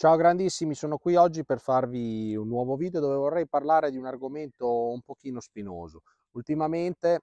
Ciao grandissimi, sono qui oggi per farvi un nuovo video dove vorrei parlare di un argomento un pochino spinoso. Ultimamente,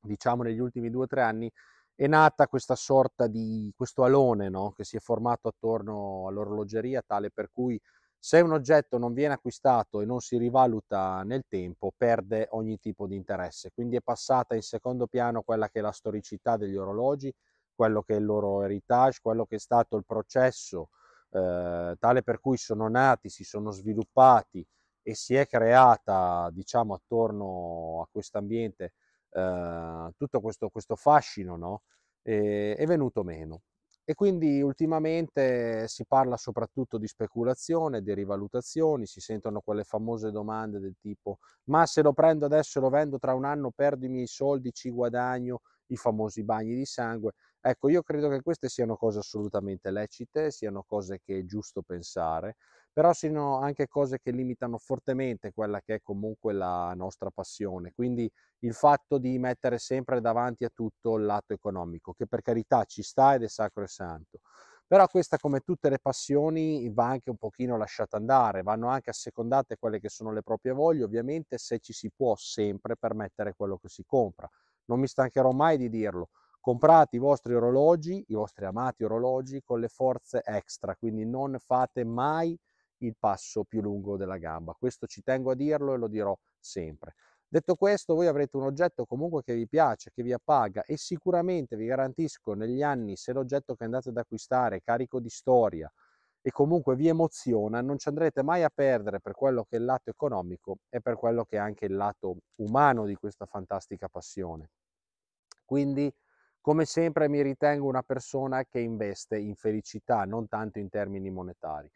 diciamo negli ultimi due o tre anni, è nata questa sorta di questo alone no? che si è formato attorno all'orologeria, tale per cui se un oggetto non viene acquistato e non si rivaluta nel tempo, perde ogni tipo di interesse. Quindi è passata in secondo piano quella che è la storicità degli orologi, quello che è il loro heritage, quello che è stato il processo eh, tale per cui sono nati, si sono sviluppati e si è creata diciamo attorno a questo ambiente eh, tutto questo, questo fascino no? E, è venuto meno e quindi ultimamente si parla soprattutto di speculazione, di rivalutazioni, si sentono quelle famose domande del tipo ma se lo prendo adesso e lo vendo tra un anno perdo i miei soldi, ci guadagno, i famosi bagni di sangue. Ecco, io credo che queste siano cose assolutamente lecite, siano cose che è giusto pensare, però sono anche cose che limitano fortemente quella che è comunque la nostra passione, quindi il fatto di mettere sempre davanti a tutto il lato economico, che per carità ci sta ed è sacro e santo. Però questa, come tutte le passioni, va anche un pochino lasciata andare, vanno anche assecondate quelle che sono le proprie voglie, ovviamente se ci si può sempre permettere quello che si compra. Non mi stancherò mai di dirlo, comprate i vostri orologi, i vostri amati orologi con le forze extra, quindi non fate mai il passo più lungo della gamba. Questo ci tengo a dirlo e lo dirò sempre. Detto questo, voi avrete un oggetto comunque che vi piace, che vi appaga e sicuramente vi garantisco negli anni se l'oggetto che andate ad acquistare è carico di storia e comunque vi emoziona, non ci andrete mai a perdere per quello che è il lato economico e per quello che è anche il lato umano di questa fantastica passione. Quindi come sempre mi ritengo una persona che investe in felicità, non tanto in termini monetari.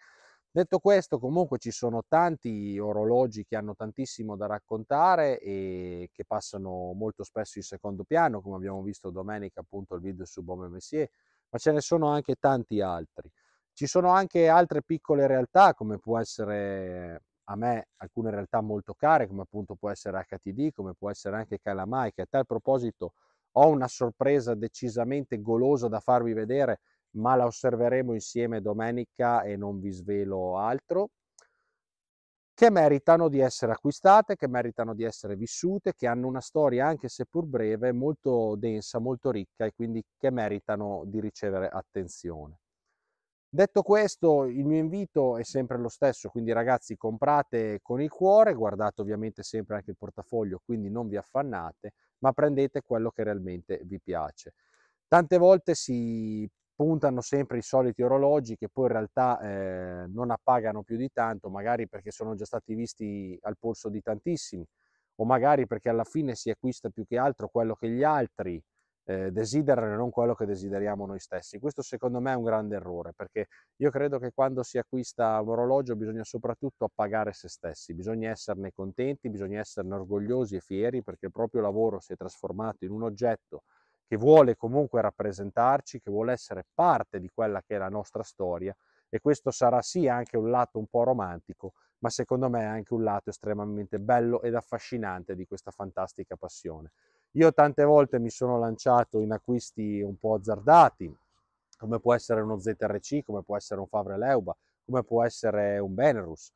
Detto questo, comunque ci sono tanti orologi che hanno tantissimo da raccontare e che passano molto spesso in secondo piano, come abbiamo visto domenica appunto il video su Bome Messier, ma ce ne sono anche tanti altri. Ci sono anche altre piccole realtà, come può essere a me alcune realtà molto care, come appunto può essere HTD, come può essere anche Calamai, che a tal proposito ho una sorpresa decisamente golosa da farvi vedere, ma la osserveremo insieme domenica e non vi svelo altro che meritano di essere acquistate, che meritano di essere vissute, che hanno una storia, anche seppur breve, molto densa, molto ricca e quindi che meritano di ricevere attenzione. Detto questo, il mio invito è sempre lo stesso, quindi ragazzi comprate con il cuore, guardate ovviamente sempre anche il portafoglio, quindi non vi affannate, ma prendete quello che realmente vi piace. Tante volte si puntano sempre i soliti orologi che poi in realtà eh, non appagano più di tanto, magari perché sono già stati visti al polso di tantissimi, o magari perché alla fine si acquista più che altro quello che gli altri eh, desiderano e non quello che desideriamo noi stessi. Questo secondo me è un grande errore perché io credo che quando si acquista un orologio bisogna soprattutto appagare se stessi, bisogna esserne contenti, bisogna esserne orgogliosi e fieri perché il proprio lavoro si è trasformato in un oggetto che vuole comunque rappresentarci, che vuole essere parte di quella che è la nostra storia e questo sarà sì anche un lato un po' romantico, ma secondo me è anche un lato estremamente bello ed affascinante di questa fantastica passione. Io tante volte mi sono lanciato in acquisti un po' azzardati, come può essere uno ZRC, come può essere un Favre Leuba, come può essere un Benerus.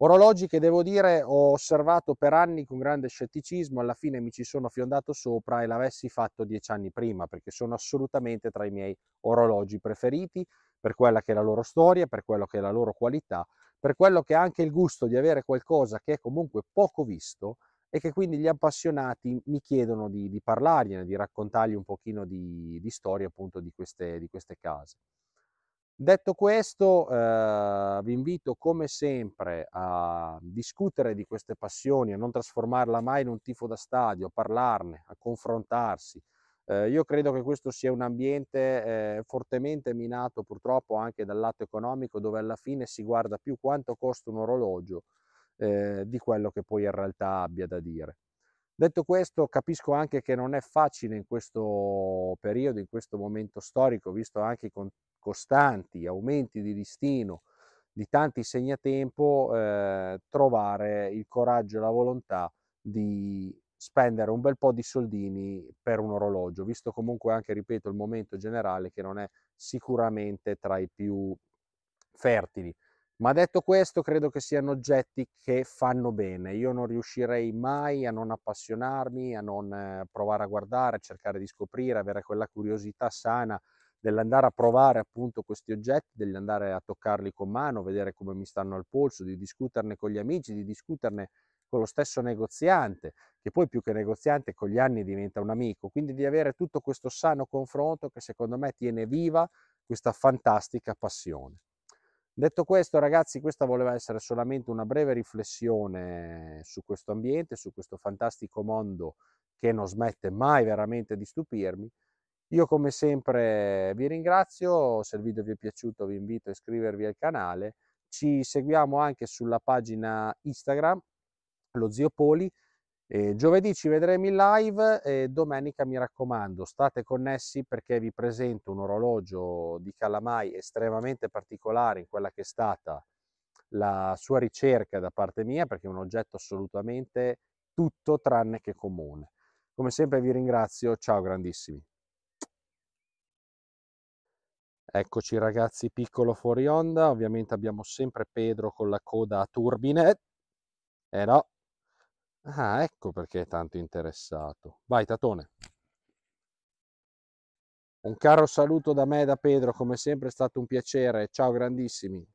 Orologi che devo dire ho osservato per anni con grande scetticismo, alla fine mi ci sono fiondato sopra e l'avessi fatto dieci anni prima perché sono assolutamente tra i miei orologi preferiti per quella che è la loro storia, per quello che è la loro qualità, per quello che è anche il gusto di avere qualcosa che è comunque poco visto e che quindi gli appassionati mi chiedono di, di parlargliene, di raccontargli un pochino di, di storia appunto di queste, di queste, case. Detto questo, eh, vi invito come sempre a discutere di queste passioni, a non trasformarla mai in un tifo da stadio, a parlarne, a confrontarsi. Eh, io credo che questo sia un ambiente eh, fortemente minato purtroppo anche dal lato economico, dove alla fine si guarda più quanto costa un orologio eh, di quello che poi in realtà abbia da dire. Detto questo, capisco anche che non è facile in questo periodo, in questo momento storico, visto anche i con costanti aumenti di listino di tanti segnatempo, eh, trovare il coraggio e la volontà di spendere un bel po' di soldini per un orologio, visto comunque anche, ripeto, il momento generale che non è sicuramente tra i più fertili. Ma detto questo, credo che siano oggetti che fanno bene. Io non riuscirei mai a non appassionarmi, a non eh, provare a guardare, a cercare di scoprire, avere quella curiosità sana dell'andare a provare appunto questi oggetti, degli andare a toccarli con mano, vedere come mi stanno al polso, di discuterne con gli amici, di discuterne con lo stesso negoziante, che poi più che negoziante con gli anni diventa un amico. Quindi di avere tutto questo sano confronto che secondo me tiene viva questa fantastica passione. Detto questo, ragazzi, questa voleva essere solamente una breve riflessione su questo ambiente, su questo fantastico mondo che non smette mai veramente di stupirmi. Io come sempre vi ringrazio, se il video vi è piaciuto vi invito a iscrivervi al canale, ci seguiamo anche sulla pagina Instagram, lo zio Poli, eh, giovedì ci vedremo in live e domenica mi raccomando state connessi perché vi presento un orologio di Calamai estremamente particolare in quella che è stata la sua ricerca da parte mia perché è un oggetto assolutamente tutto tranne che comune. Come sempre vi ringrazio, ciao grandissimi. Eccoci ragazzi, piccolo fuori onda, ovviamente abbiamo sempre Pedro con la coda a turbine. Eh no, Ah, ecco perché è tanto interessato. Vai, Tatone. Un caro saluto da me e da Pedro, come sempre è stato un piacere. Ciao grandissimi.